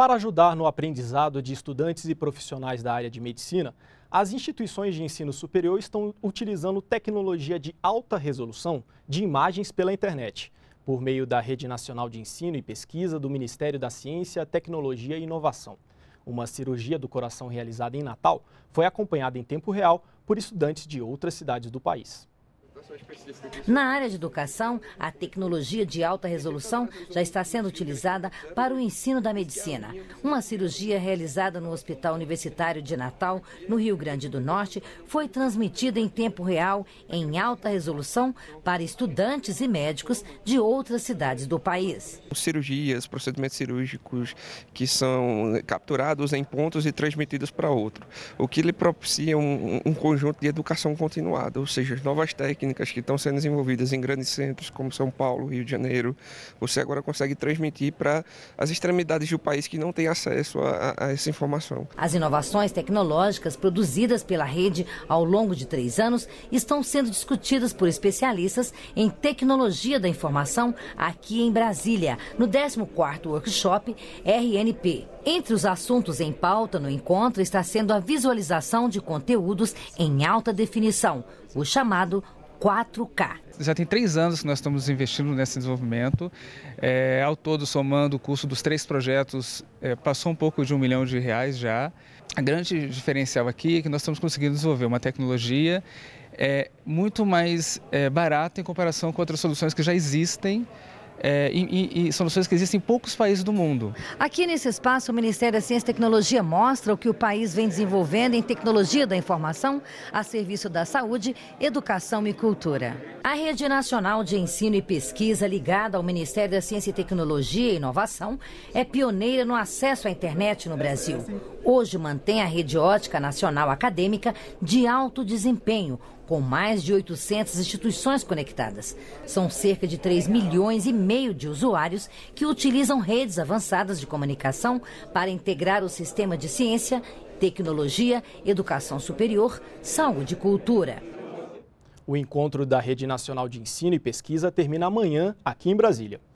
Para ajudar no aprendizado de estudantes e profissionais da área de medicina, as instituições de ensino superior estão utilizando tecnologia de alta resolução de imagens pela internet, por meio da Rede Nacional de Ensino e Pesquisa do Ministério da Ciência, Tecnologia e Inovação. Uma cirurgia do coração realizada em Natal foi acompanhada em tempo real por estudantes de outras cidades do país. Na área de educação, a tecnologia de alta resolução já está sendo utilizada para o ensino da medicina. Uma cirurgia realizada no Hospital Universitário de Natal, no Rio Grande do Norte, foi transmitida em tempo real, em alta resolução, para estudantes e médicos de outras cidades do país. Cirurgias, procedimentos cirúrgicos que são capturados em pontos e transmitidos para outro, o que lhe propicia um, um conjunto de educação continuada, ou seja, novas técnicas técnicas que estão sendo desenvolvidas em grandes centros como São Paulo, Rio de Janeiro, você agora consegue transmitir para as extremidades do país que não têm acesso a, a, essa informação. As inovações tecnológicas produzidas pela rede ao longo de três anos estão sendo discutidas por especialistas em tecnologia da informação aqui em Brasília, no 14º Workshop RNP. Entre os assuntos em pauta no encontro está sendo a visualização de conteúdos em alta definição, o chamado 4K. Já tem três anos que nós estamos investindo nesse desenvolvimento. É, ao todo, somando o custo dos três projetos, é, passou um pouco de um milhão de reais já. A grande diferencial aqui é que nós estamos conseguindo desenvolver uma tecnologia é, muito mais é, barata em comparação com outras soluções que já existem é, e, e, soluções que existem em poucos países do mundo. Aqui nesse espaço, o Ministério da Ciência e Tecnologia mostra o que o país vem desenvolvendo em tecnologia da informação, a serviço da saúde, educação e cultura. A Rede Nacional de Ensino e Pesquisa, ligada ao Ministério da Ciência e Tecnologia e Inovação, é pioneira no acesso à internet no Brasil hoje mantém a rede ótica nacional acadêmica de alto desempenho, com mais de 800 instituições conectadas. São cerca de 3 milhões e meio de usuários que utilizam redes avançadas de comunicação para integrar o sistema de ciência, tecnologia, educação superior, saúde e cultura. O encontro da Rede Nacional de Ensino e Pesquisa termina amanhã aqui em Brasília.